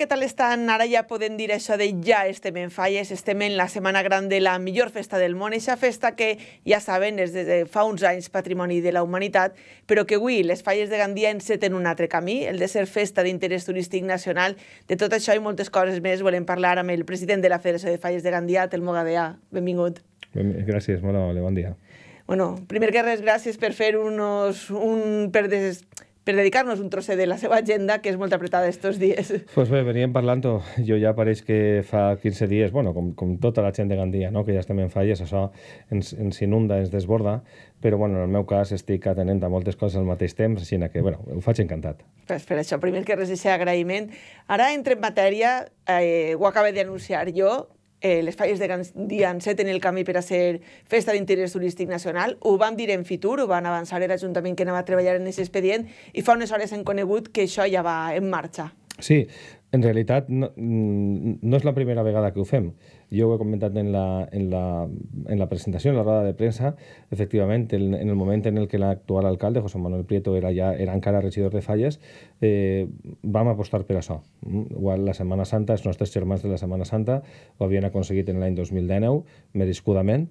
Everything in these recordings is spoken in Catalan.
què tal estan? Ara ja podem dir això de ja estem en falles, estem en la setmana gran de la millor festa del món, eixa festa que ja saben és des de fa uns anys patrimoni de la humanitat, però que avui les falles de Gandia enceten un altre camí, el de ser festa d'interès turístic nacional. De tot això i moltes coses més volem parlar amb el president de la Federació de Falles de Gandia, Telmo Gadea. Benvingut. gràcies, molt amable, bon dia. Bueno, primer que res, gràcies per fer unos, un, per des, per dedicar-nos un trosset de la seva agenda, que és molt apretada estos dies. Doncs pues bé, veníem parlant, jo ja pareix que fa 15 dies, bueno, com, com tota la gent de Gandia, no? que ja estem en falles, això ens, ens inunda, ens desborda, però bueno, en el meu cas estic atenent a moltes coses al mateix temps, així que bueno, ho faig encantat. Pues per això, primer que res és agraïment. Ara entre en matèria, eh, ho acabo d'anunciar jo, eh, les falles de Gandia en el camí per a ser festa d'interès turístic nacional. Ho vam dir en Fitur, ho van avançar l'Ajuntament que anava a treballar en aquest expedient i fa unes hores hem conegut que això ja va en marxa. Sí, en realitat no, mm, no és la primera vegada que ho fem. Yo he comentado en la, en la, en la presentación, en la rueda de prensa, efectivamente, en, en, el momento en el que el actual alcalde, José Manuel Prieto, era ja era encara regidor de Falles, eh, vam apostar per això. La Setmana Santa, es nostres germans de la Setmana Santa ho habían aconseguit en el año 2019, merescudament,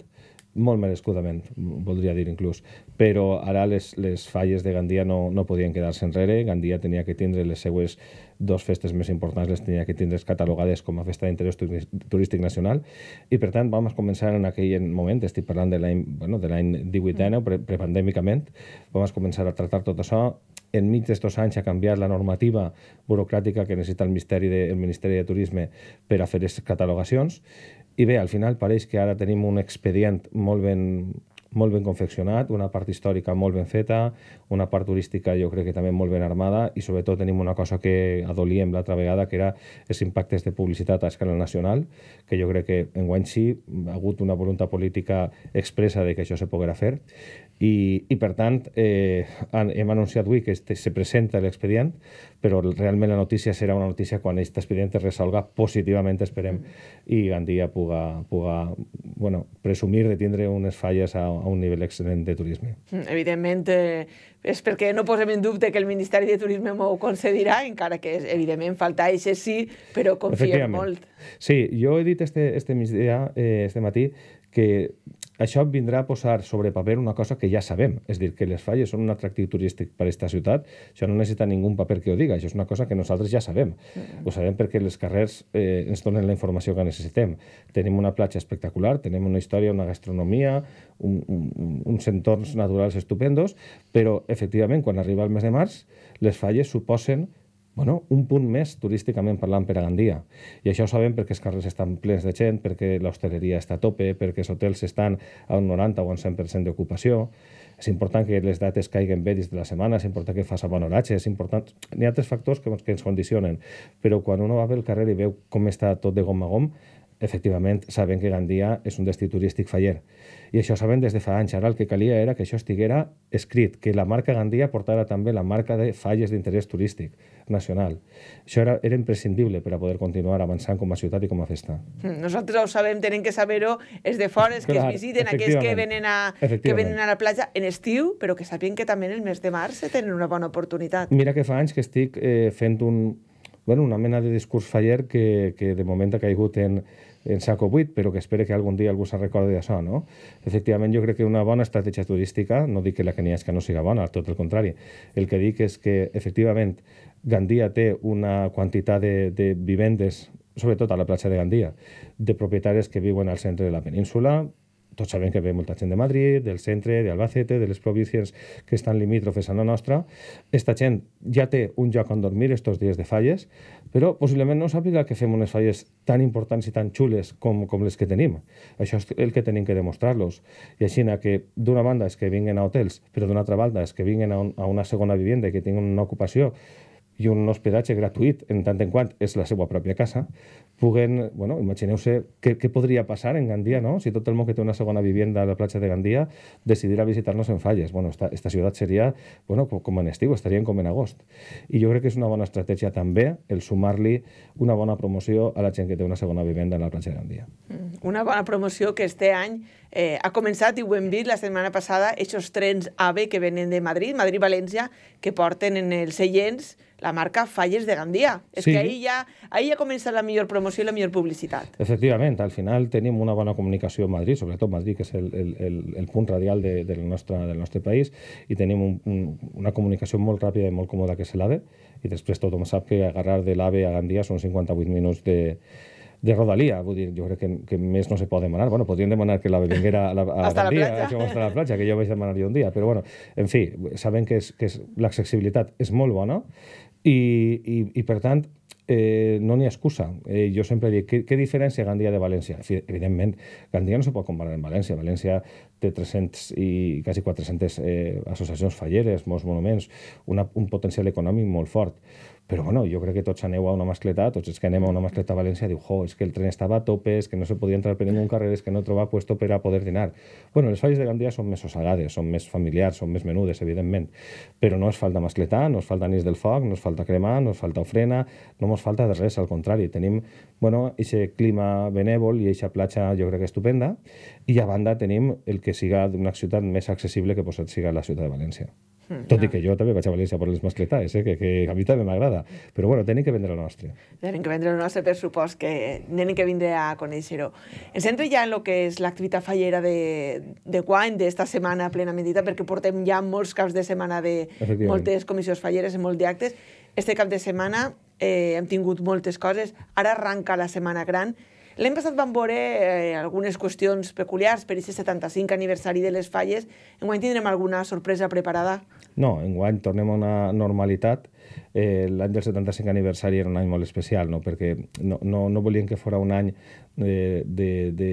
molt merescudament, voldria dir inclús, però ara les, les falles de Gandia no, no podien quedar-se enrere, Gandia tenia que tindre les seues dos festes més importants, les tenia que tindre catalogades com a festa d'interès turístic nacional, i per tant vam començar en aquell moment, estic parlant de l'any bueno, de l'any 18 mm. pre prepandèmicament, vam començar a tractar tot això, enmig d'aquests anys a canviar la normativa burocràtica que necessita el Ministeri de, el Ministeri de Turisme per a fer les catalogacions. I bé, al final pareix que ara tenim un expedient molt ben, molt ben confeccionat, una part històrica molt ben feta, una part turística jo crec que també molt ben armada i sobretot tenim una cosa que adolíem l'altra vegada que era els impactes de publicitat a escala nacional, que jo crec que en guany sí ha hagut una voluntat política expressa de que això se poguera fer i, i per tant, eh, hem anunciat avui que este, se presenta l'expedient, però realment la notícia serà una notícia quan aquest expedient es resolga positivament, esperem, i Gandia puga, puga bueno, presumir de tindre unes falles a, a un nivell excel·lent de turisme. Mm, evidentment, eh, és perquè no posem en dubte que el Ministeri de Turisme m'ho concedirà, encara que, evidentment, falta això sí, però confiem molt. Sí, jo he dit este, este migdia, eh, este matí, que això vindrà a posar sobre paper una cosa que ja sabem, és dir, que les falles són un atractiu turístic per a aquesta ciutat, això no necessita ningú paper que ho diga, això és una cosa que nosaltres ja sabem. Mm Ho sabem perquè les carrers eh, ens donen la informació que necessitem. Tenim una platja espectacular, tenim una història, una gastronomia, un, un, uns entorns naturals estupendos, però, efectivament, quan arriba el mes de març, les falles suposen bueno, un punt més turísticament parlant per a Gandia. I això ho sabem perquè els carrers estan plens de gent, perquè l'hostaleria està a tope, perquè els hotels estan a un 90 o un 100% d'ocupació. És important que les dates caiguen bé des de la setmana, és important que faci bon horatge, és important... N'hi ha altres factors que, que ens condicionen, però quan uno va pel carrer i veu com està tot de gom a gom, efectivament sabem que Gandia és un destí turístic faller. I això sabem des de fa anys. Ara el que calia era que això estiguera escrit, que la marca Gandia portara també la marca de falles d'interès turístic nacional. Això era, era imprescindible per a poder continuar avançant com a ciutat i com a festa. Hmm, nosaltres ho sabem, tenen que saber-ho els de fora, els que Clar, es visiten, aquells que venen, a, que venen a la platja en estiu, però que sapien que també en el mes de març tenen una bona oportunitat. Mira que fa anys que estic eh, fent un, bueno, una mena de discurs faller que, que de moment ha caigut en, en saco buit, però que espere que algun dia algú se'n recordi d'això, no? Efectivament, jo crec que una bona estratègia turística, no dic que la que n'hi ha és que no siga bona, tot el contrari, el que dic és que, efectivament, ...Gandía tiene una cantidad de, de ...sobre todo a la playa de Gandía... de propietarios que viven al centro de la península, ...todos saben que ve molta gent de Madrid, del centre, Albacete, de las provincias... que están limítrofes a la nostra. Esta gent ya tiene un ya con dormir estos días de falles, ...pero posiblemente no aplica que fem unes falles tan importantes y tan chules como los que tenim. ...eso es el que tenim que demostrarlos ...y I així que una banda es que vinguen a hotels, ...pero de otra banda es que vinguen a, una segunda una y que tienen una ocupación... i un hospedatge gratuït, en tant en quant és la seva pròpia casa, puguen, bueno, imagineu-se què, què podria passar en Gandia, no? Si tot el món que té una segona vivienda a la platja de Gandia decidirà visitar-nos en Falles. Bueno, esta, esta ciutat seria, bueno, com en estiu, estarien com en agost. I jo crec que és una bona estratègia també el sumar-li una bona promoció a la gent que té una segona vivenda a la platja de Gandia. Mm, una bona promoció que este any eh, ha començat i ho hem vist la setmana passada, aquests trens AVE que venen de Madrid, Madrid-València, que porten en els seients la marca Falles de Gandía. es que ahí ya ahí ya comienza la mejor promoción y la mejor publicidad. Efectivamente, al final tenemos una buena comunicación en Madrid, todo Madrid, que es el, el, el, radial de, nuestro nuestra, del nuestro país, y tenemos una comunicación muy rápida y muy cómoda que se l'AVE, después todo, todo sabe que agarrar del AVE a Gandía son 58 minutos de, de yo creo que, que mes no se puede demorar Bueno, podrían demorar que la AVE a, a hasta la playa la playa, que vais a demorar yo un día, pero bueno, en fin, saben que, es que es muy buena, muy i, i, i per tant, eh, no n'hi ha excusa. Eh, jo sempre dic, què, què diferència Gandia de València? Evidentment, Gandia no se pot comparar amb València. València té 300 i quasi 400 eh, associacions falleres, molts monuments, una, un potencial econòmic molt fort però bueno, jo crec que tots aneu a una mascleta, tots els que anem a una mascleta a València diu, jo, és que el tren estava a tope, és que no se podia entrar per ningú carrer, és que no trobava puesto per a poder dinar. Bueno, les falles de Gandia són més osagades, són més familiars, són més menudes, evidentment, però no es falta mascletà, no es falta anís del foc, no es falta crema, no es falta ofrena, no ens falta de res, al contrari, tenim, bueno, aquest clima benèvol i aquesta platja jo crec que estupenda, i a banda tenim el que siga d'una ciutat més accessible que posat siga la ciutat de València. Mm, Tot no. i que jo també vaig a València per les mascletades, eh, que, que a mi també m'agrada. Però bueno, tenim que vendre el nostre. Tenim que vendre el nostre, per supost, que tenim que vindre a conèixer-ho. Ens centro ja en el que és l'activitat fallera de, de guany, d'esta setmana plena medita, perquè portem ja molts caps de setmana de moltes comissions falleres i molts actes. Este cap de setmana eh, hem tingut moltes coses. Ara arranca la setmana gran, L'any passat vam veure eh, algunes qüestions peculiars per aquest 75 aniversari de les falles. Enguany tindrem alguna sorpresa preparada? No, enguany tornem a una normalitat. Eh, l'any del 75 aniversari era un any molt especial, no? perquè no, no, no volien que fora un any de, eh, de, de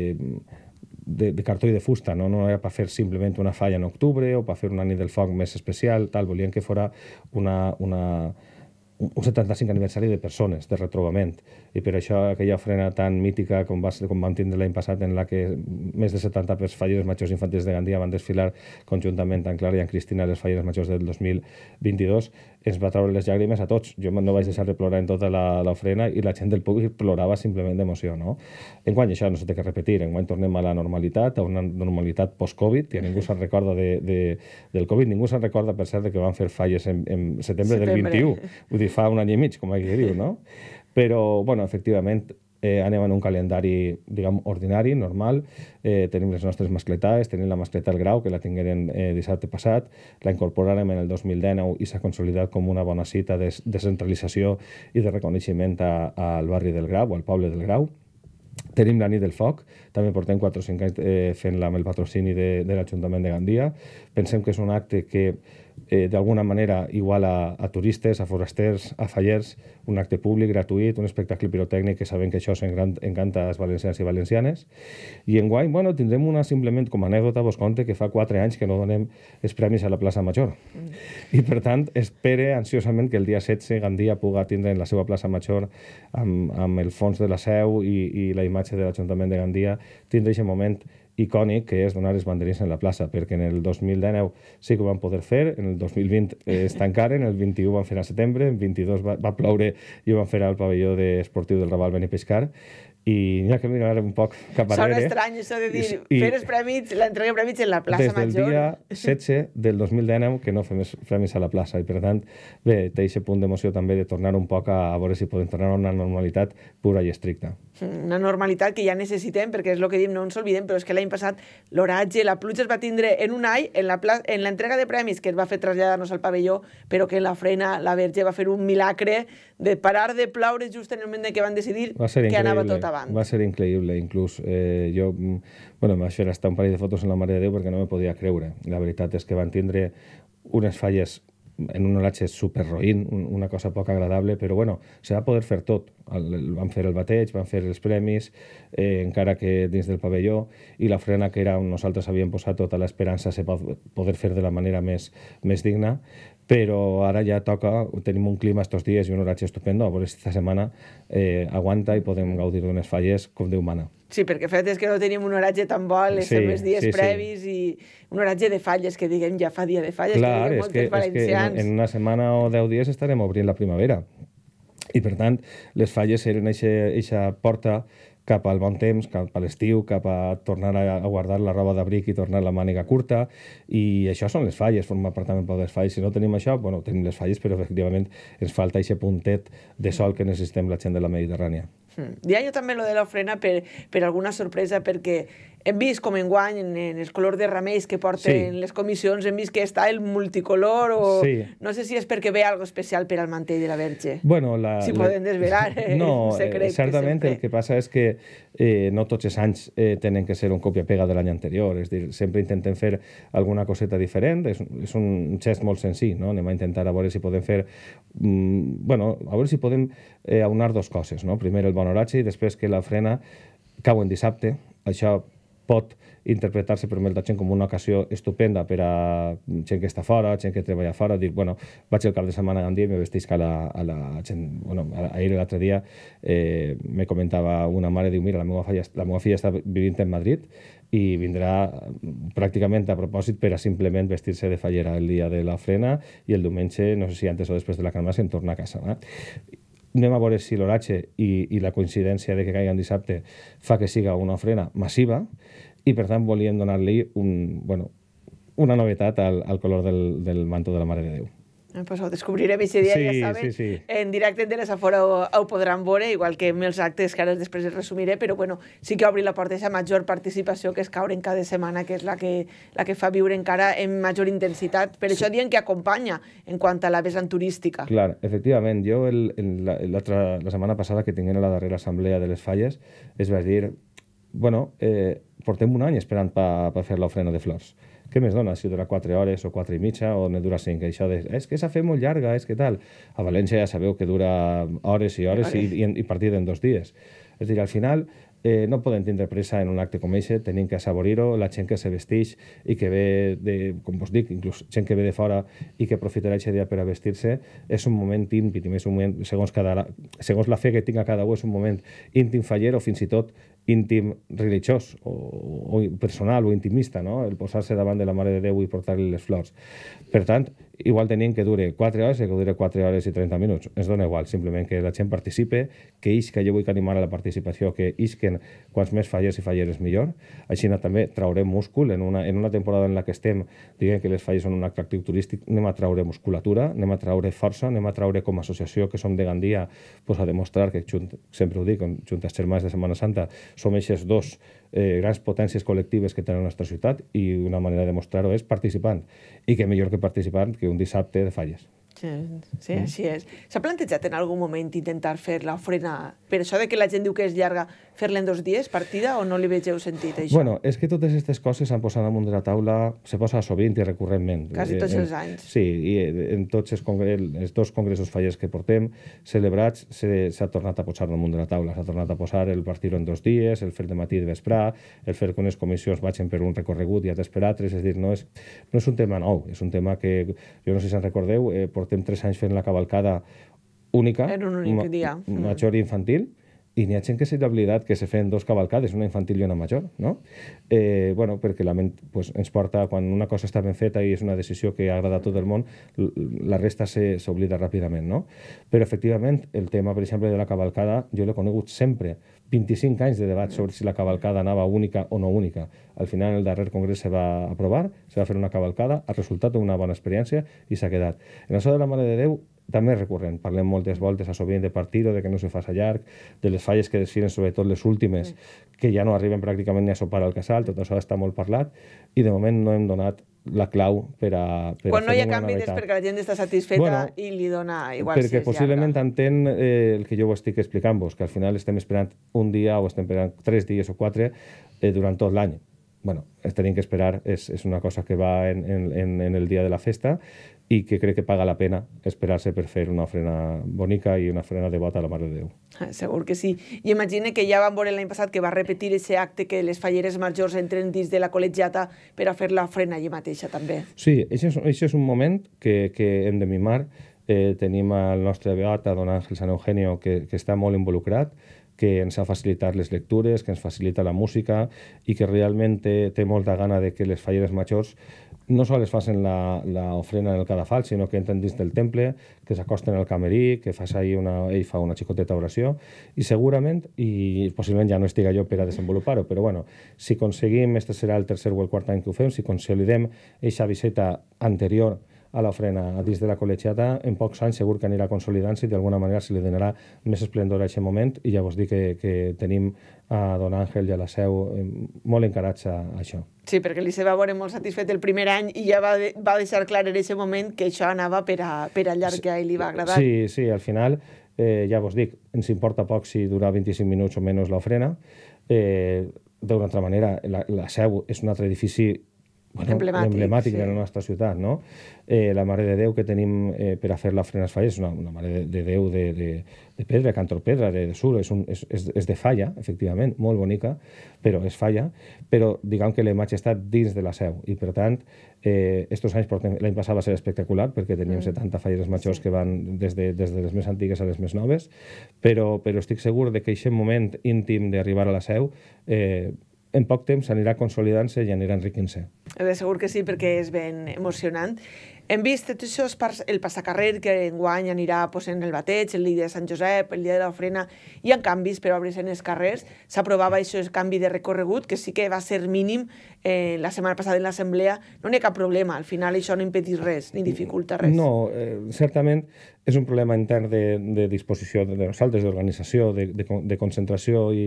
de, de cartó i de fusta, no? no era per fer simplement una falla en octubre o per fer una nit del foc més especial, tal, volien que fora una, una, un 75 aniversari de persones, de retrobament, i per això aquella ofrena tan mítica com, va, com vam tindre l'any passat en la que més de 70 falles majors infantils de Gandia van desfilar conjuntament amb Clara i amb Cristina les falleres majors del 2022, ens va treure les llàgrimes a tots. Jo no vaig deixar de plorar en tota l'ofrena i la gent del públic plorava simplement d'emoció, no? quan això no s'ha de repetir, en quan tornem a la normalitat, a una normalitat post-Covid, que ningú se'n recorda de, de, del Covid, ningú se'n recorda, per cert, que van fer falles en, en setembre, setembre del 21, vull dir, fa un any i mig, com aquí diu, no? Però, bueno, efectivament, eh, anem en un calendari, diguem, ordinari, normal, eh, tenim les nostres mascletades, tenim la mascleta del grau, que la tingueren eh, dissabte passat, la incorporarem en el 2019 i s'ha consolidat com una bona cita de, descentralització i de reconeixement a, a, al barri del Grau o al poble del Grau. Tenim la nit del foc, també portem 4 o 5 anys eh, fent-la amb el patrocini de, de l'Ajuntament de Gandia. Pensem que és un acte que eh, d'alguna manera igual a, a turistes, a forasters, a fallers, un acte públic gratuït, un espectacle pirotècnic que sabem que això s'encanta als valencians i valencianes. I en guany, bueno, tindrem una simplement com a anècdota, vos conte que fa quatre anys que no donem els premis a la plaça Major. Mm. I per tant, espere ansiosament que el dia 16 Gandia puga tindre en la seva plaça Major amb, amb el fons de la seu i, i la imatge de l'Ajuntament de Gandia, tindre aquest moment icònic que és donar les banderines en la plaça, perquè en el 2019 sí que ho van poder fer, en el 2020 eh, es tancaren, el 21 van fer a setembre, en 22 va, va ploure i ho van fer al pavelló de esportiu del Raval Benipiscar, i n'hi ha que mirar un poc cap a Sona estrany això de dir, I, fer els premis, l'entrega de premis en la plaça Major. Des del dia 16 del 2019 que no fem els premis a la plaça i per tant, bé, té aquest punt d'emoció també de tornar un poc a, a veure si podem tornar a una normalitat pura i estricta. Mm, una normalitat que ja necessitem perquè és el que dim, no ens oblidem, però és que la l'any passat, l'oratge, la pluja es va tindre en un any, en l'entrega de premis que es va fer traslladar-nos al pavelló, però que la frena, la Verge, va fer un milagre de parar de ploure just en el moment que van decidir va ser que anava tot avant. Va ser increïble, inclús. Eh, jo, mm, bueno, em vaig fer estar un parell de fotos en la Mare de Déu perquè no me podia creure. La veritat és que van tindre unes falles en un oratge super una cosa poc agradable, però bueno, se va poder fer tot. el, van fer el bateig, van fer els premis, eh, encara que dins del pavelló, i la frena que era on nosaltres havíem posat tota l'esperança se va poder fer de la manera més, més digna, pero ara ja toca, tenim un clima estos dies i un horatge estupendo, si esta setmana eh, aguanta i podem gaudir d'unes falles com Déu mana. Sí, perquè fet és que no tenim un horatge tan bo els sí, dies sí, previs sí. i un horatge de falles, que diguem ja fa dia de falles, Clar, que és que, és que en, en una setmana o deu dies estarem obrint la primavera. I, per tant, les falles eren eixa, eixa porta cap al bon temps, cap a l'estiu, cap a tornar a guardar la roba d'abric i tornar la màniga curta, i això són les falles, forma part també de les falles. Si no tenim això, bueno, tenim les falles, però efectivament ens falta aquest puntet de sol que necessitem la gent de la Mediterrània. Di yo también lo de la ofrena pero pero alguna sorpresa, porque en bis como en en, en el color de raméis que parte en las comisiones en vist que está el multicolor o... No sé si es porque ve algo especial para al mantell de la verge. Bueno, la, si pueden desvelar eh, no, exactamente, lo que eh, pasa el que que eh, no todos els anys eh, que ser un copia pega del año anterior, es decir, siempre intenten hacer alguna coseta diferente, es un gest en sí no? va a intentar a ver si pueden hacer mm, bueno, a ver si pueden eh, aunar dos cosas no? primero el bon Bonarotti, després que la frena cau en dissabte. Això pot interpretar-se per gent com una ocasió estupenda per a gent que està fora, gent que treballa fora, dir, bueno, vaig el cap de setmana a Gandia i me vestisc a la, a la gent, bueno, ahir l'altre dia eh, me comentava una mare, diu, mira, la meva, filla, la meva filla està vivint en Madrid i vindrà mm, pràcticament a propòsit per a simplement vestir-se de fallera el dia de la frena i el diumenge, no sé si antes o després de la calma, se'n torna a casa. Eh? anem a veure si l'oratge i, i la coincidència de que caigui en dissabte fa que siga una ofrena massiva i per tant volíem donar-li un, bueno, una novetat al, al color del, del manto de la Mare de Déu. Pues ho descobrirem i si dia sí, ja saben. Sí, sí. En directe de les afora ho, ho podran veure, igual que amb els actes que ara després resumiré, però bueno, sí que obri la porta a aquesta major participació que es cauren cada setmana, que és la que, la que fa viure encara en major intensitat. Per sí. això diuen que acompanya en quant a la vessant turística. Clar, efectivament. Jo el, el, la, la setmana passada que tinguem la darrera assemblea de les falles es va dir, bueno, eh, portem un any esperant per pa, pa fer l'ofrena de flors què més dona si dura 4 hores o 4 i mitja o ne dura 5? Això de, és que s'ha fet molt llarga, és que tal. A València ja sabeu que dura hores i hores i, i, i partir en dos dies. És dir, al final eh, no poden tindre pressa en un acte com aquest, tenim que assaborir-ho, la gent que se vesteix i que ve, de, com vos dic, inclús gent que ve de fora i que aprofitarà aquest dia per a vestir-se, és un moment íntim, és un moment, segons, cada, segons la fe que tinga cada un, és un moment íntim, faller o fins i tot íntim religiós o, o personal o intimista, no? el posar-se davant de la Mare de Déu i portar-li les flors. Per tant, igual tenim que dure 4 hores que dure 4 hores i 30 minuts. Ens dona igual, simplement que la gent participe, que que jo vull animar a la participació, que isquen quants més falles i falleres millor. Així també traurem múscul. En una, en una temporada en la que estem, diguem que les falles són un atractiu turístic, anem a traure musculatura, anem a traure força, anem a traure com a associació que som de Gandia, pues, a demostrar que, junt, sempre ho dic, junt als germans de Setmana Santa, som eixes dos eh, grans potències col·lectives que tenen la nostra ciutat i una manera de mostrar-ho és participant. I que millor que participant que un dissabte de falles. Sí, sí, mm. així és. S'ha plantejat en algun moment intentar fer la ofrena, per això de que la gent diu que és llarga, fer-la en dos dies, partida, o no li vegeu sentit, això? Bueno, és que totes aquestes coses s'han posat damunt de la taula, se posa sovint i recurrentment. Quasi eh, tots els anys. Sí, i en tots els, congres, els dos congressos fallers que portem celebrats s'ha tornat a posar damunt de la taula, s'ha tornat a posar el partir en dos dies, el fer de matí i vesprà, el fer que unes comissions vagin per un recorregut i altres per altres, és a dir, no és, no és un tema nou, és un tema que, jo no sé si en recordeu, eh, portem tres anys fent la cavalcada única, en un únic ma dia. major mm. infantil, mm i n'hi ha gent que s'ha oblidat que se feien dos cavalcades, una infantil i una major, no? Eh, bueno, perquè la ment pues, ens porta, quan una cosa està ben feta i és una decisió que agrada a tot el món, la resta s'oblida ràpidament, no? Però efectivament, el tema, per exemple, de la cavalcada, jo l'he conegut sempre. 25 anys de debat sobre si la cavalcada anava única o no única. Al final, el darrer congrés se va aprovar, se va fer una cavalcada, ha resultat una bona experiència i s'ha quedat. En això de la Mare de Déu, també és recurrent. Parlem moltes voltes a sovint de partida, de que no se a llarg, de les falles que desfilen, sobretot les últimes, sí. que ja no arriben pràcticament ni a sopar al casal, tot això està molt parlat, i de moment no hem donat la clau per a... Per Quan a no hi ha canvis és perquè la gent està satisfeta bueno, i li dona igual Perquè si és possiblement llarga. entén eh, el que jo ho estic explicant-vos, que al final estem esperant un dia o estem esperant tres dies o quatre eh, durant tot l'any bueno, tenim que esperar, és, és una cosa que va en, en, en el dia de la festa, i que crec que paga la pena esperar-se per fer una frena bonica i una frena bota a la Mare de Déu. Ah, segur que sí. I imagina que ja vam veure l'any passat que va repetir aquest acte que les falleres majors entren dins de la col·legiata per a fer la frena allà mateixa, també. Sí, això és, això és un moment que, que hem de mimar. Eh, tenim el nostre beat, a don Ángel San Eugenio, que, que està molt involucrat, que ens ha facilitat les lectures, que ens facilita la música i que realment té, té molta gana de que les falleres majors no sols facin l'ofrena en el cadafal, sinó que entren dins del temple, que s'acosten al camerí, que fas ahir una, ell fa una xicoteta oració, i segurament, i possiblement ja no estiga jo per a desenvolupar-ho, però bueno, si aconseguim, este serà el tercer o el quart any que ho fem, si consolidem eixa viseta anterior a l'ofrena dins de la col·legiata, en pocs anys segur que anirà consolidant-se i d'alguna manera se li donarà més esplendor a aquest moment i ja vos dic que, que tenim a don Àngel i a la seu, eh, molt encarats a, això. Sí, perquè li se va veure molt satisfet el primer any i ja va, va deixar clar en aquest moment que això anava per, a, per al llarg sí, que a ell li va agradar. Sí, sí, al final, eh, ja vos dic, ens importa poc si dura 25 minuts o menys l'ofrena. Eh, D'una altra manera, la, la seu és un altre edifici bueno, emblemàtic, emblemàtic sí. de la nostra ciutat, no? Eh, la Mare de Déu que tenim eh, per a fer la Frenes Falles és una, una Mare de, de Déu de, de, de pedra, cantorpedra, de, de sur, és, un, és, és, és de falla, efectivament, molt bonica, però és falla, però diguem que la imatge està dins de la seu, i per tant, eh, estos anys, l'any passat va ser espectacular, perquè teníem mm. 70 falleres majors sí. que van des de, des de les més antigues a les més noves, però, però estic segur de que aquest moment íntim d'arribar a la seu eh, en poc temps anirà consolidant-se i anirà enriquint-se. De segur que sí, perquè és ben emocionant. Hem vist tot això, el passacarrer que enguany anirà posant el bateig, el dia de Sant Josep, el dia de l'ofrena, hi ha canvis per obres en els carrers. S'aprovava això, el canvi de recorregut, que sí que va ser mínim eh, la setmana passada en l'assemblea. No n'hi ha cap problema, al final això no impedís res, ni dificulta res. No, eh, certament és un problema intern de, de disposició de nosaltres, d'organització, de, de, de concentració i,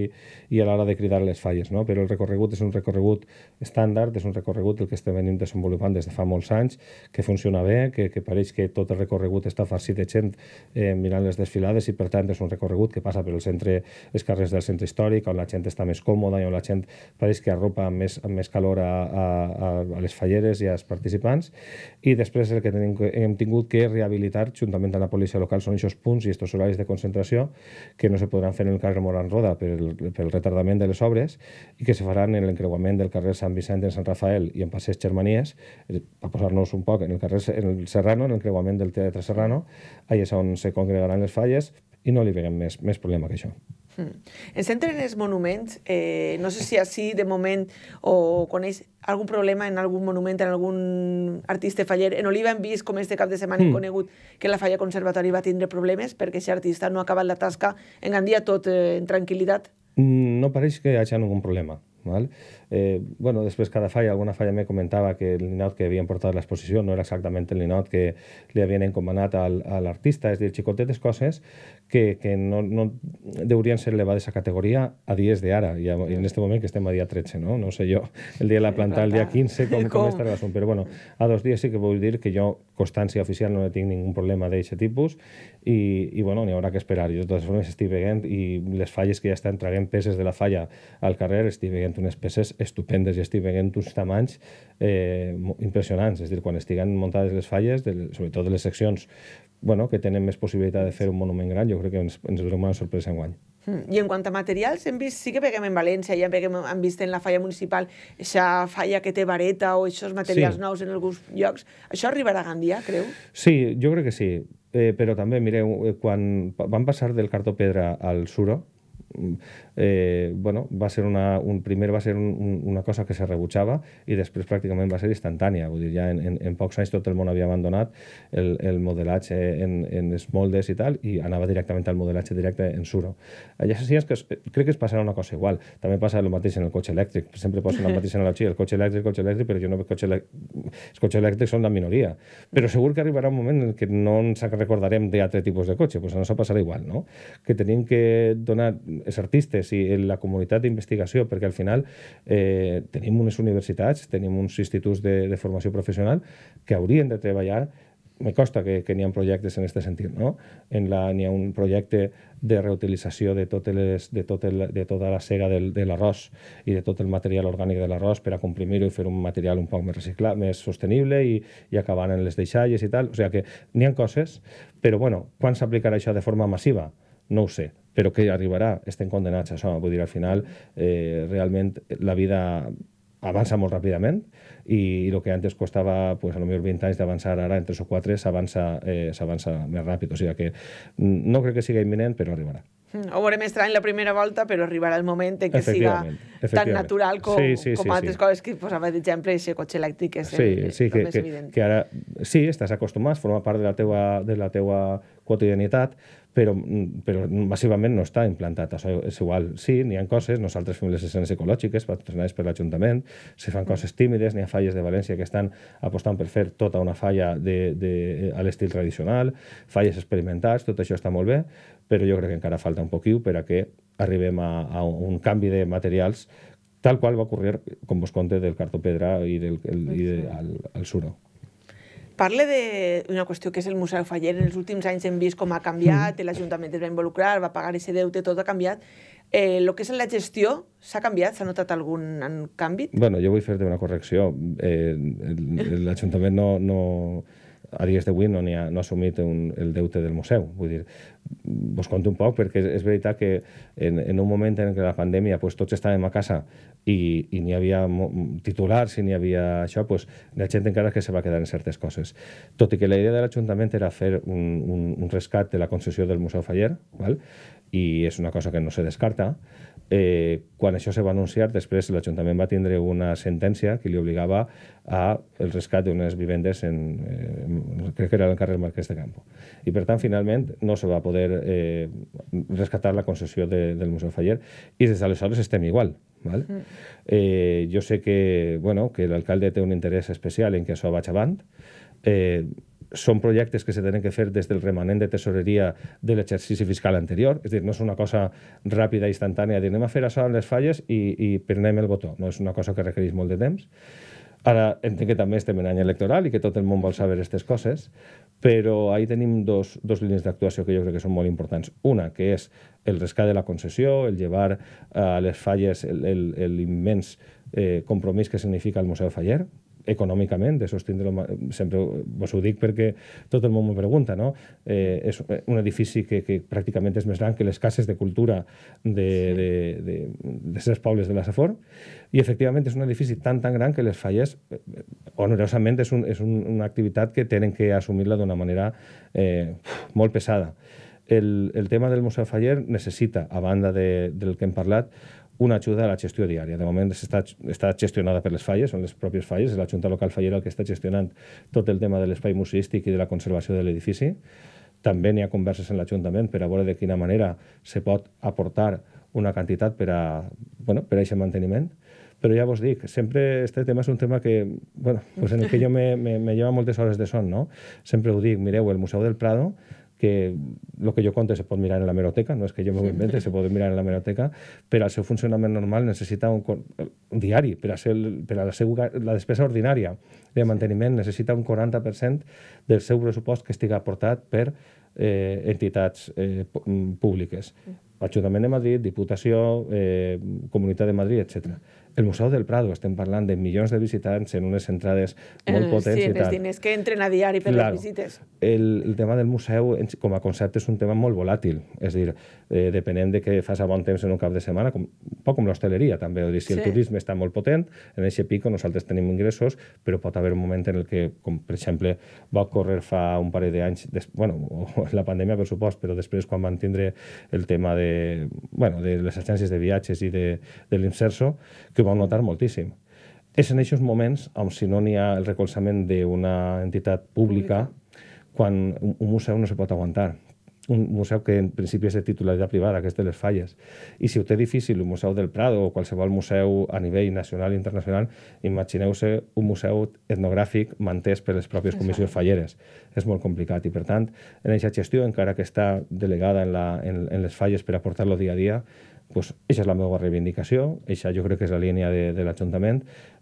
i a l'hora de cridar les falles, no? però el recorregut és un recorregut estàndard, és un recorregut el que estem venim desenvolupant des de fa molts anys, que funciona bé, que, que pareix que tot el recorregut està farcit de gent eh, mirant les desfilades i per tant és un recorregut que passa per el centre, els carrers del centre històric, on la gent està més còmoda i on la gent pareix que arropa amb més, amb més calor a, a, a les falleres i als participants i després el que tenim, hem tingut que rehabilitar juntament amb la policia local són aquests punts i aquests horaris de concentració que no se podran fer en el carrer Moran Roda per el retardament de les obres i que se faran en l'encreuament del carrer Sant Vicent en Sant Rafael i en Passeig Germanies, a eh, posar-nos un poc en el carrer en el Serrano, en l'encreuament del Teatre Serrano, allà és on se congregaran les falles i no li veiem més, més problema que això. Mm. Ens centren els monuments. Eh, no sé si així, de moment, o coneix algun problema en algun monument, en algun artista faller. En Oliva hem vist com este cap de setmana mm. conegut que la falla conservatori va tindre problemes perquè aquest artista no ha acabat la tasca en Gandia tot eh, en tranquil·litat. Mm, no pareix que hi hagi algun problema. Val? Eh, bueno, després cada falla, alguna falla me comentava que el ninot que havien portat a l'exposició no era exactament el ninot que li havien encomanat al, a l'artista, és a dir, xicotetes coses que, que no, no deurien ser elevades a categoria a dies d'ara, i, i en este moment que estem a dia 13, no? No sé jo, el dia de la planta, el dia 15, com, com, com? està relació, però bueno, a dos dies sí que vull dir que jo constància oficial no tinc ningun problema d'aquest tipus i, i bueno, n'hi haurà que esperar. Jo de totes formes estic veient i les falles que ja estan traguent peces de la falla al carrer, estic veient unes peces estupendes i estic veient uns tamanys eh, impressionants. És dir, quan estiguen muntades les falles, de, sobretot de les seccions bueno, que tenen més possibilitat de fer un monument gran, jo crec que ens, ens donem una sorpresa en guany. Hmm. I en quant a materials, hem vist, sí que veiem en València, ja veiem, hem vist en la falla municipal aquesta falla que té vareta o aquests materials sí. nous en alguns llocs. Això arribarà a Gandia, creu? Sí, jo crec que sí. Eh, però també, mireu, eh, quan van passar del cartó pedra al suro, eh, bueno, va ser una, un, primer va ser un, un, una cosa que se rebutjava i després pràcticament va ser instantània. Vull dir, ja en, en, en pocs anys tot el món havia abandonat el, el modelatge en, en els moldes i tal i anava directament al modelatge directe en suro. Allà sí és que es, crec que es passarà una cosa igual. També passa el mateix en el cotxe elèctric. Sempre posen la xia, el cotxe elèctric, el cotxe elèctric, però jo no veig cotxe elèctric. Els cotxes elèctrics són la minoria. Però segur que arribarà un moment en què no ens recordarem d'altres tipus de cotxe. Pues doncs no s'ha passarà igual, no? Que tenim que donar els artistes i la comunitat d'investigació, perquè al final eh, tenim unes universitats, tenim uns instituts de, de formació professional que haurien de treballar me costa que, que n'hi ha projectes en aquest sentit, no? En la n'hi ha un projecte de reutilització de, totes les, de, tot el, de tota la sega del, de l'arròs i de tot el material orgànic de l'arròs per a comprimir-ho i fer un material un poc més reciclat, més sostenible i, i acabant en les deixalles i tal. O sigui que n'hi ha coses, però bueno, quan s'aplicarà això de forma massiva? No ho sé, però que arribarà, estem condenats a això. Vull dir, al final, eh, realment, la vida avança molt ràpidament i, el que antes costava pues, a lo millor 20 anys d'avançar ara en 3 o 4 s'avança eh, més ràpid, o sigui que mm, no crec que sigui imminent però arribarà. Ho mm, veurem estrany la primera volta, però arribarà el moment en què siga tan natural com, sí, sí, com sí, altres sí. coses que posava d'exemple, aquest cotxe elèctric és sí, el, sí, el que, més que, evident. Que ara, sí, estàs acostumat, forma part de la teua, de la teua quotidianitat, però, mm, però massivament no està implantat. Això és igual. Sí, n'hi ha coses, nosaltres fem les escenes ecològiques patrocinades per l'Ajuntament, se fan coses tímides, n'hi ha falles de València que estan apostant per fer tota una falla de, de, a l'estil tradicional, falles experimentals, tot això està molt bé, però jo crec que encara falta un poquiu per a que arribem a, a un canvi de materials tal qual va ocórrer, com vos conté, del cartó pedra i del, el, i de, al, al suro. Parle d'una qüestió que és el Museu Faller. En els últims anys hem vist com ha canviat, mm. l'Ajuntament es va involucrar, va pagar ese deute, tot ha canviat. Eh, que és la gestió s'ha canviat? S'ha notat algun canvi? bueno, jo vull fer-te una correcció. Eh, L'Ajuntament no, no, a dies d'avui no, ha, no ha assumit un, el deute del museu. Vull dir, vos conto un poc perquè és, és veritat que en, en un moment en què la pandèmia pues, tots estàvem a casa i, i n'hi havia titulars i n'hi havia això, doncs, la gent encara que se va quedar en certes coses. Tot i que la idea de l'Ajuntament era fer un, un, un rescat de la concessió del Museu Faller, val? i és una cosa que no se descarta, eh, quan això se va anunciar, després l'Ajuntament va tindre una sentència que li obligava a el rescat d'unes vivendes en, eh, crec que era el carrer Marquès de Campo. I per tant, finalment, no se va poder eh, rescatar la concessió de, del Museu Faller i des d'aleshores estem igual. ¿vale? Mm. Eh, yo sé que, bueno, que l'alcalde té un interès especial en que això va avant. Eh, són projectes que se tenen que fer des del remanent de tesoreria de l'exercici fiscal anterior, és dir, no és una cosa ràpida, e instantània, dir, anem a fer això en les falles i, i prenem el botó, no és una cosa que requereix molt de temps. Ara entenc que també estem en any electoral i que tot el món vol saber aquestes coses, però ahir tenim dos, dos línies d'actuació que jo crec que són molt importants. Una, que és el rescat de la concessió, el llevar eh, a les falles l'immens eh, compromís que significa el Museu Faller, econòmicament, de sostindre... Sempre vos ho dic perquè tot el món m'ho pregunta, no? Eh, és un edifici que, que pràcticament és més gran que les cases de cultura de, de, de, de certs pobles de la Safor, i efectivament és un edifici tan, tan gran que les falles, honorosament, eh, és, un, és un, una activitat que tenen que assumir-la d'una manera eh, molt pesada. El, el tema del Museu Faller necessita, a banda de, del que hem parlat, una ajuda a la gestió diària. De moment està, està gestionada per les falles, són les pròpies falles, és la Junta Local Fallera el que està gestionant tot el tema de l'espai museístic i de la conservació de l'edifici. També n'hi ha converses en l'Ajuntament per a veure de quina manera se pot aportar una quantitat per a, bueno, per a aquest manteniment. Però ja vos dic, sempre este tema és un tema que, bueno, pues en el que jo me, me, me lleva moltes hores de son, no? Sempre ho dic, mireu, el Museu del Prado que lo que jo conte se pot mirar en la meroteca, no és que jo m'ho invente, se pot mirar en la meroteca, però el seu funcionament normal necessita un, un diari, per a, ser, per a la, seu, la despesa ordinària de manteniment necessita un 40% del seu pressupost que estigui aportat per eh, entitats eh, mm, públiques. Ajuntament de Madrid, Diputació, eh, Comunitat de Madrid, etcètera. El Museu del Prado, estem parlant de milions de visitants en unes entrades eh, molt el, potents. Sí, i els diners que entren a diari per claro, les visites. El, el tema del museu, com a concepte, és un tema molt volàtil. És a dir, eh, depenent de què fas a bon temps en un cap de setmana, com, un poc com l'hostaleria també. dir, si sí. el turisme està molt potent, en aquest pico nosaltres tenim ingressos, però pot haver un moment en el que, com per exemple va córrer fa un parell d'anys, des... bueno, la pandèmia per supost, però després quan van tindre el tema de, bueno, de les agències de viatges i de, de l'inserso, que vau notar moltíssim. És en aquests moments on si no n'hi ha el recolzament d'una entitat pública, quan un museu no se pot aguantar. Un museu que en principi és de titularitat privada, que és de les falles. I si ho té difícil un museu del Prado o qualsevol museu a nivell nacional i internacional, imagineu-se un museu etnogràfic mantès per les pròpies comissions falleres. És molt complicat i, per tant, en aquesta gestió, encara que està delegada en, la, en, en les falles per aportar-lo dia a dia, pues, és la meva reivindicació, això jo crec que és la línia de, de l'Ajuntament,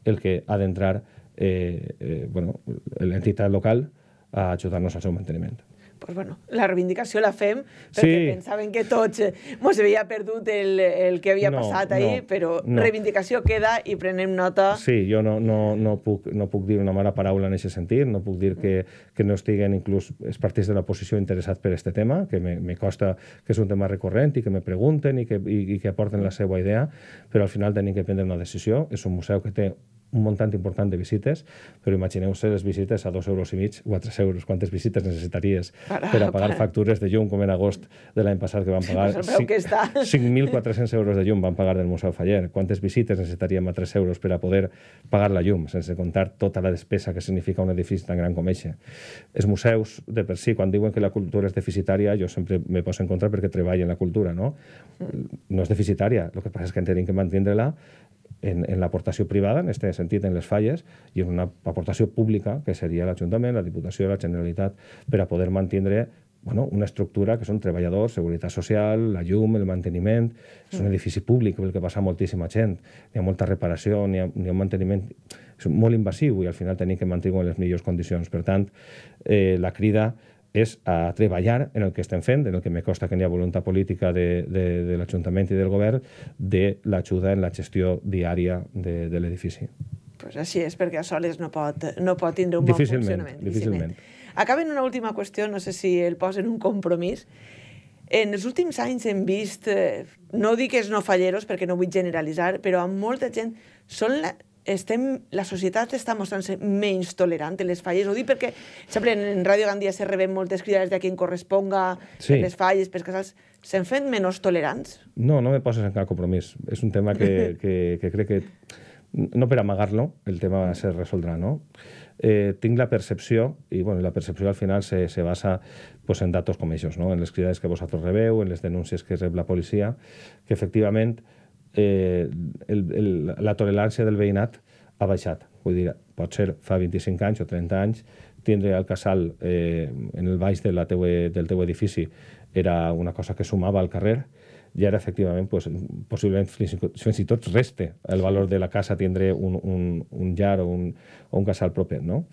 el que ha d'entrar eh, eh, bueno, l'entitat local a ajudar-nos al seu manteniment pues, bueno, la reivindicació la fem perquè sí. pensaven que tots eh, mos havia perdut el, el que havia no, passat ahir, no, però no. reivindicació queda i prenem nota. Sí, jo no, no, no, puc, no puc dir una mala paraula en aquest sentit, no puc dir que, que no estiguen inclús els partits de la posició interessats per aquest tema, que me, me costa que és un tema recurrent i que me pregunten i que, i, i que aporten la seva idea, però al final tenim que prendre una decisió. És un museu que té un muntant important de visites, però imagineu-se les visites a 2 euros i mig o a 3 euros, quantes visites necessitaries para, per a pagar para. factures de llum, com en agost de l'any passat, que van pagar 5.400 euros de llum van pagar del Museu Faller. Quantes visites necessitaríem a 3 euros per a poder pagar la llum, sense comptar tota la despesa que significa un edifici tan gran com eixe. Els museus, de per si, quan diuen que la cultura és deficitària, jo sempre me poso en contra perquè treballo en la cultura, no? Mm. No és deficitària, el que passa és que hem de mantenir-la en, en l'aportació privada, en aquest sentit, en les falles, i en una aportació pública, que seria l'Ajuntament, la Diputació, la Generalitat, per a poder mantenir bueno, una estructura que són treballadors, seguretat social, la llum, el manteniment... És un mm. edifici públic pel que passa moltíssima gent. Hi ha molta reparació, hi ha, hi ha un manteniment és molt invasiu i al final tenim que mantenir en les millors condicions. Per tant, eh, la crida és a treballar en el que estem fent, en el que me costa que hi ha voluntat política de, de, de l'Ajuntament i del govern, de l'ajuda en la gestió diària de, de l'edifici. Pues així és, perquè a soles no pot, no pot tindre un bon funcionament. Difícilment. difícilment. Acaben una última qüestió, no sé si el posen un compromís. En els últims anys hem vist, eh, no dic que és no falleros perquè no vull generalitzar, però amb molta gent són la, estem, la societat està mostrant-se menys tolerant en les falles. Ho dic perquè, sempre en Ràdio Gandia se reben moltes crides de a qui en corresponga, sí. les falles, per casals... S'han fet menys tolerants? No, no me poses en cap compromís. És un tema que, que, que crec que... No per amagar-lo, el tema va ser resoldrà, no? eh, tinc la percepció, i bueno, la percepció al final se, se basa pues, en datos com això, no? en les cridades que vosaltres rebeu, en les denúncies que rep la policia, que efectivament eh, eh, el, el, la tolerància del veïnat ha baixat. Vull dir, pot ser fa 25 anys o 30 anys tindre el casal eh, en el baix de la teue, del teu edifici era una cosa que sumava al carrer, i ara efectivament doncs, possiblement fins i tot reste el valor de la casa tindre un, un, un llar o un, o un casal proper. no?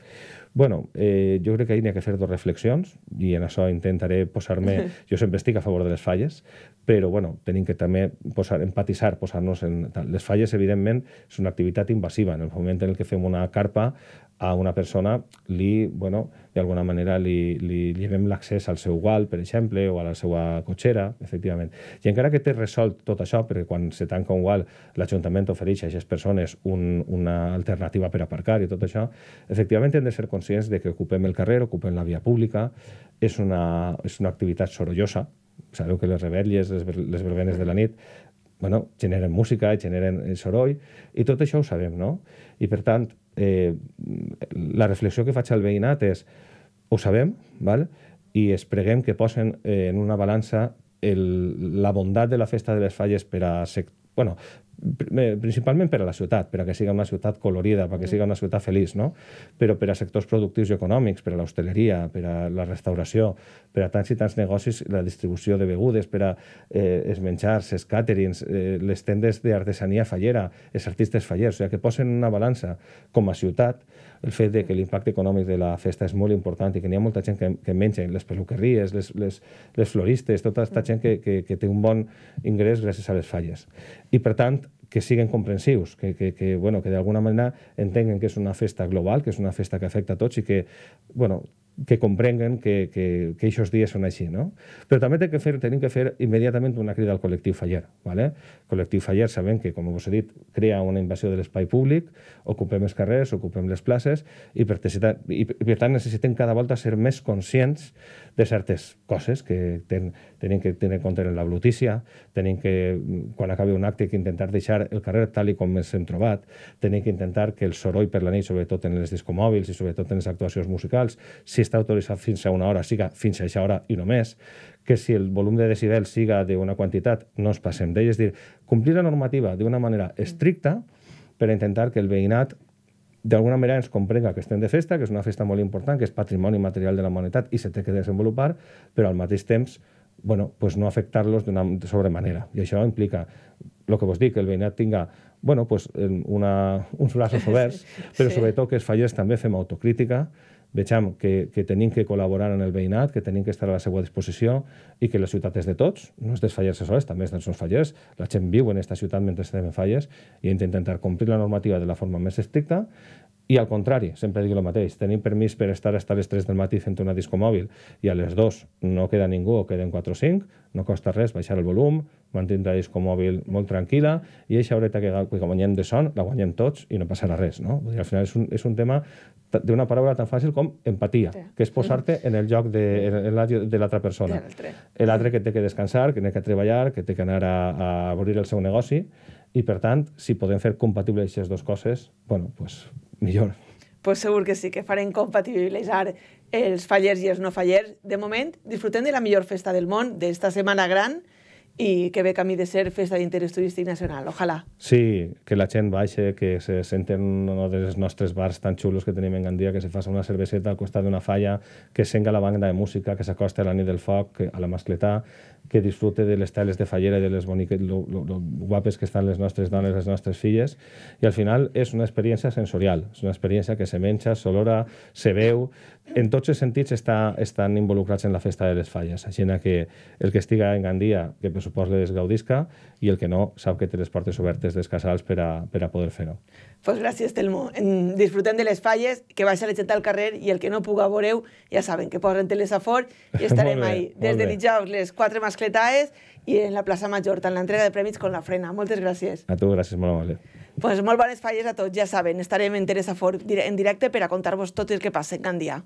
bueno, eh, jo crec que hi n'hi ha que fer dues reflexions i en això intentaré posar-me... Jo sempre estic a favor de les falles, però bueno, tenim que també posar, empatitzar, posar-nos en... Les falles, evidentment, és una activitat invasiva. En el moment en el que fem una carpa, a una persona li, bueno, d'alguna manera li, li llevem l'accés al seu gual, per exemple, o a la seva cotxera, efectivament. I encara que té resolt tot això, perquè quan se tanca un gual l'Ajuntament ofereix a aquestes persones un, una alternativa per aparcar i tot això, efectivament hem de ser conscients de que ocupem el carrer, ocupem la via pública, és una, és una activitat sorollosa, sabeu que les rebel·lies, les, les verbenes de la nit, bueno, generen música, generen soroll, i tot això ho sabem, no? I per tant, eh, la reflexió que faig al veïnat és ho sabem val? i es preguem que posen eh, en una balança el, la bondat de la festa de les falles per a sectors bueno, principalment per a la ciutat, per a que siga una ciutat colorida, perquè mm. siga una ciutat feliç, no? però per a sectors productius i econòmics, per a l'hostaleria, per a la restauració, per a tants i tants negocis, la distribució de begudes, per a eh, els menjars, els càterings, eh, les tendes d'artesania fallera, els artistes fallers, o sigui, que posen una balança com a ciutat el fet de que l'impacte econòmic de la festa és molt important i que n'hi ha molta gent que, que menja, les peluqueries, les, les, les floristes, tota aquesta gent que, que, que té un bon ingrés gràcies a les falles. I, per tant, que siguin comprensius, que, que, que, bueno, que d'alguna manera entenguen que és una festa global, que és una festa que afecta a tots i que bueno, que comprenguen que, que, que aquests dies són així. No? Però també tenim que fer, tenim que fer immediatament una crida al col·lectiu Faller. ¿vale? El col·lectiu Faller sabem que, com us he dit, crea una invasió de l'espai públic, ocupem els carrers, ocupem les places, i per, i, per tant necessitem cada volta ser més conscients de certes coses que ten, tenim que tenir en compte en la blutícia, tenim que, quan acabi un acte, que intentar deixar el carrer tal i com ens hem trobat, tenim que intentar que el soroll per la nit, sobretot en els discomòbils i sobretot en les actuacions musicals, si està autoritzat fins a una hora, siga fins a aquesta hora i no més, que si el volum de decibels siga d'una quantitat, no ens passem d'ell. És dir, complir la normativa d'una manera estricta per intentar que el veïnat d'alguna manera ens comprenga que estem de festa, que és una festa molt important, que és patrimoni material de la humanitat i se té que desenvolupar, però al mateix temps bueno, pues no afectar-los d'una sobremanera. I això implica, el que vos dic, que el veïnat tinga bueno, pues una, uns braços oberts, però sí. sobretot que es fallés també fem autocrítica, vegem que, que tenim que col·laborar en el veïnat, que tenim que estar a la seva disposició i que la ciutat és de tots, no és dels fallers sols, també és dels nostres fallers, la gent viu en aquesta ciutat mentre estem en falles i hem d'intentar complir la normativa de la forma més estricta i al contrari, sempre dic el mateix, tenim permís per estar a les 3 del matí fent una disco mòbil i a les 2 no queda ningú o queden 4 o 5, no costa res baixar el volum, mantindre disco mòbil molt tranquil·la i aquesta horeta que, que guanyem de son la guanyem tots i no passarà res. No? Vull dir, al final és un, és un tema d'una paraula tan fàcil com empatia, sí. que és posar-te en el lloc de, en de l'altra persona. L'altre que té que descansar, que té que treballar, que té que anar a, a obrir el seu negoci, i per tant, si podem fer compatibles aquestes dues coses, bueno, pues, millor. Pues segur que sí, que farem compatibilitzar els fallers i els no fallers. De moment, disfrutem de la millor festa del món, d'esta setmana gran, i que ve camí de ser festa d'interès turístic nacional, ojalà. Sí, que la gent baixe, que se senten en un dels nostres bars tan xulos que tenim en Gandia, que se faci una cerveseta al costat d'una falla, que senga la banda de música, que s'acosta a la nit del foc, a la mascletà, que disfrute de les teles de fallera i de les boniques, lo, lo, lo guapes que estan les nostres dones, les nostres filles, i al final és una experiència sensorial, és una experiència que se menja, s'olora, se veu, en tots els sentits està, estan involucrats en la festa de les falles, així que el que estiga en Gandia, que per supos les gaudisca, i el que no, sap que té les portes obertes dels casals per a, per a poder fer-ho. Pues gràcies, Telmo. En, disfrutem de les falles, que baixa la gent al carrer i el que no puga veureu, ja saben que posen fort i estarem bé, ahí. Des de dijous, les quatre mascletaes i en la plaça Major, tant l'entrega de premis com la frena. Moltes gràcies. A tu, gràcies, molt amable. Pues molt bones falles a tots, ja saben. Estarem en Teresa Fort en directe per a contar-vos tot el que passa en Gandia.